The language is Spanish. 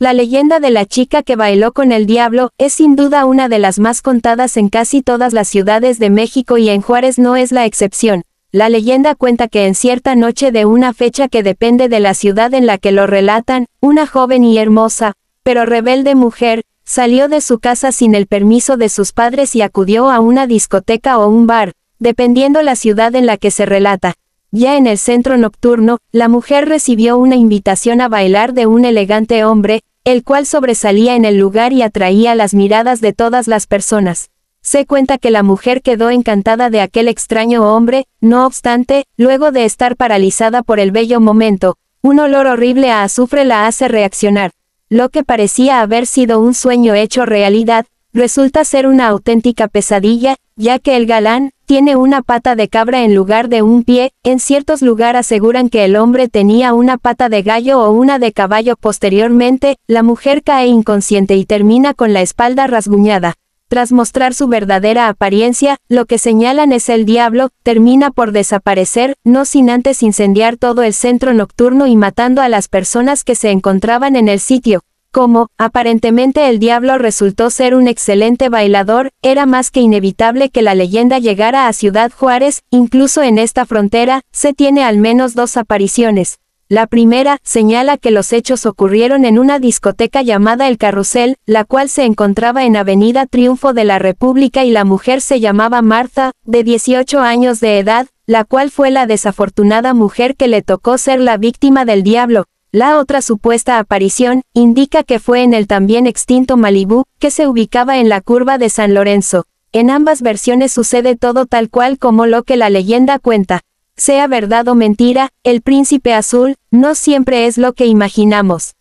La leyenda de la chica que bailó con el diablo es sin duda una de las más contadas en casi todas las ciudades de México y en Juárez no es la excepción. La leyenda cuenta que en cierta noche de una fecha que depende de la ciudad en la que lo relatan, una joven y hermosa, pero rebelde mujer, salió de su casa sin el permiso de sus padres y acudió a una discoteca o un bar, dependiendo la ciudad en la que se relata ya en el centro nocturno, la mujer recibió una invitación a bailar de un elegante hombre, el cual sobresalía en el lugar y atraía las miradas de todas las personas. Se cuenta que la mujer quedó encantada de aquel extraño hombre, no obstante, luego de estar paralizada por el bello momento, un olor horrible a azufre la hace reaccionar. Lo que parecía haber sido un sueño hecho realidad, resulta ser una auténtica pesadilla, ya que el galán, tiene una pata de cabra en lugar de un pie, en ciertos lugares aseguran que el hombre tenía una pata de gallo o una de caballo posteriormente, la mujer cae inconsciente y termina con la espalda rasguñada. Tras mostrar su verdadera apariencia, lo que señalan es el diablo, termina por desaparecer, no sin antes incendiar todo el centro nocturno y matando a las personas que se encontraban en el sitio. Como, aparentemente el diablo resultó ser un excelente bailador, era más que inevitable que la leyenda llegara a Ciudad Juárez, incluso en esta frontera, se tiene al menos dos apariciones. La primera, señala que los hechos ocurrieron en una discoteca llamada El Carrusel, la cual se encontraba en Avenida Triunfo de la República y la mujer se llamaba Martha, de 18 años de edad, la cual fue la desafortunada mujer que le tocó ser la víctima del diablo, la otra supuesta aparición indica que fue en el también extinto Malibú, que se ubicaba en la curva de San Lorenzo. En ambas versiones sucede todo tal cual como lo que la leyenda cuenta. Sea verdad o mentira, el príncipe azul no siempre es lo que imaginamos.